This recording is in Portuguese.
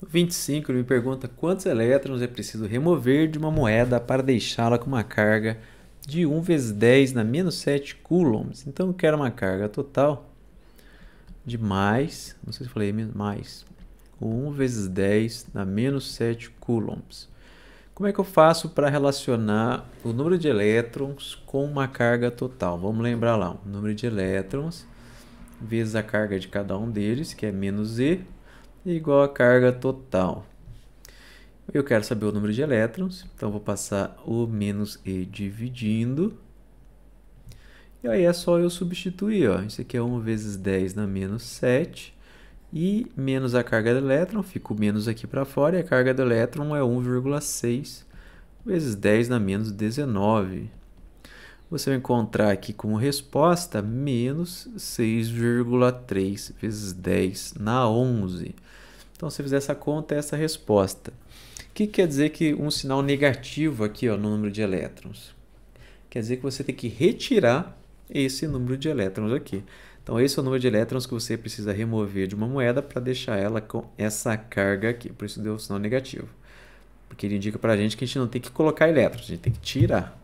No 25, ele me pergunta quantos elétrons é preciso remover de uma moeda para deixá-la com uma carga de 1 vezes 10 na menos 7 coulombs. Então, eu quero uma carga total de mais, não sei se falei mais, 1 vezes 10 na menos 7 coulombs. Como é que eu faço para relacionar o número de elétrons com uma carga total? Vamos lembrar lá, o número de elétrons vezes a carga de cada um deles, que é menos E, igual a carga total. Eu quero saber o número de elétrons, então vou passar o menos E dividindo. E aí é só eu substituir, ó. isso aqui é 1 vezes 10 na menos 7, e menos a carga do elétron, fica o menos aqui para fora, e a carga do elétron é 1,6 vezes 10 na menos 19 você vai encontrar aqui como resposta menos 6,3 vezes 10 na 11. Então, se fizer essa conta, é essa resposta. O que quer dizer que um sinal negativo aqui ó, no número de elétrons? Quer dizer que você tem que retirar esse número de elétrons aqui. Então, esse é o número de elétrons que você precisa remover de uma moeda para deixar ela com essa carga aqui. Por isso deu o sinal negativo. Porque ele indica para a gente que a gente não tem que colocar elétrons, a gente tem que tirar.